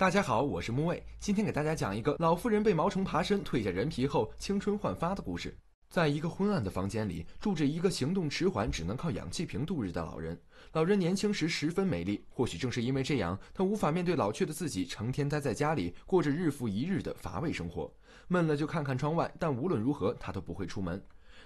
大家好，我是木卫，今天给大家讲一个老妇人被毛虫爬身、蜕下人皮后青春焕发的故事。在一个昏暗的房间里，住着一个行动迟缓、只能靠氧气瓶度日的老人。老人年轻时十分美丽，或许正是因为这样，他无法面对老去的自己，成天待在家里，过着日复一日的乏味生活。闷了就看看窗外，但无论如何，他都不会出门。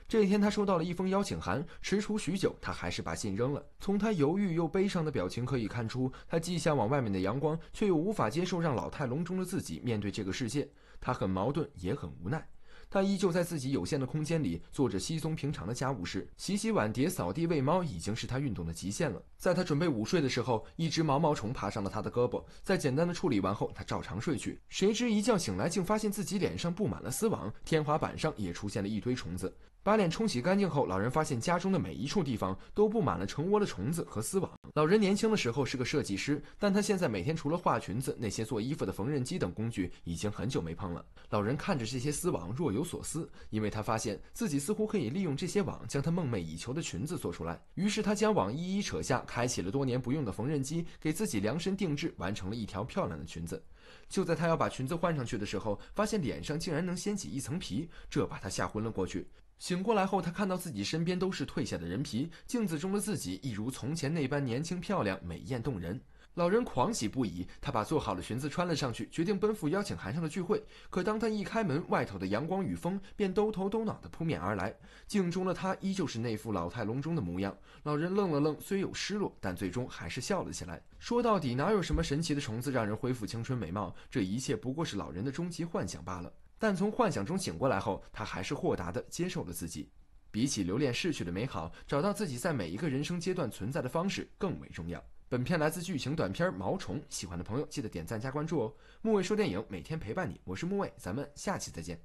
这天，他收到了一封邀请函，迟蹰许久，他还是把信扔了。从他犹豫又悲伤的表情可以看出，他既向往外面的阳光，却又无法接受让老态龙钟的自己面对这个世界。他很矛盾，也很无奈。但依旧在自己有限的空间里做着稀松平常的家务事，洗洗碗碟、扫地、喂猫，已经是他运动的极限了。在他准备午睡的时候，一只毛毛虫爬上了他的胳膊，在简单的处理完后，他照常睡去。谁知一觉醒来，竟发现自己脸上布满了丝网，天花板上也出现了一堆虫子。把脸冲洗干净后，老人发现家中的每一处地方都布满了成窝的虫子和丝网。老人年轻的时候是个设计师，但他现在每天除了画裙子，那些做衣服的缝纫机等工具已经很久没碰了。老人看着这些丝网，若有。所思，因为他发现自己似乎可以利用这些网将他梦寐以求的裙子做出来。于是他将网一一扯下，开启了多年不用的缝纫机，给自己量身定制，完成了一条漂亮的裙子。就在他要把裙子换上去的时候，发现脸上竟然能掀起一层皮，这把他吓昏了过去。醒过来后，他看到自己身边都是褪下的人皮，镜子中的自己一如从前那般年轻漂亮、美艳动人。老人狂喜不已，他把做好的裙子穿了上去，决定奔赴邀请函上的聚会。可当他一开门，外头的阳光与风便兜头兜脑地扑面而来，镜中的他依旧是那副老态龙钟的模样。老人愣了愣，虽有失落，但最终还是笑了起来。说到底，哪有什么神奇的虫子让人恢复青春美貌？这一切不过是老人的终极幻想罢了。但从幻想中醒过来后，他还是豁达地接受了自己。比起留恋逝去的美好，找到自己在每一个人生阶段存在的方式更为重要。本片来自剧情短片《毛虫》，喜欢的朋友记得点赞加关注哦。木卫说电影每天陪伴你，我是木卫，咱们下期再见。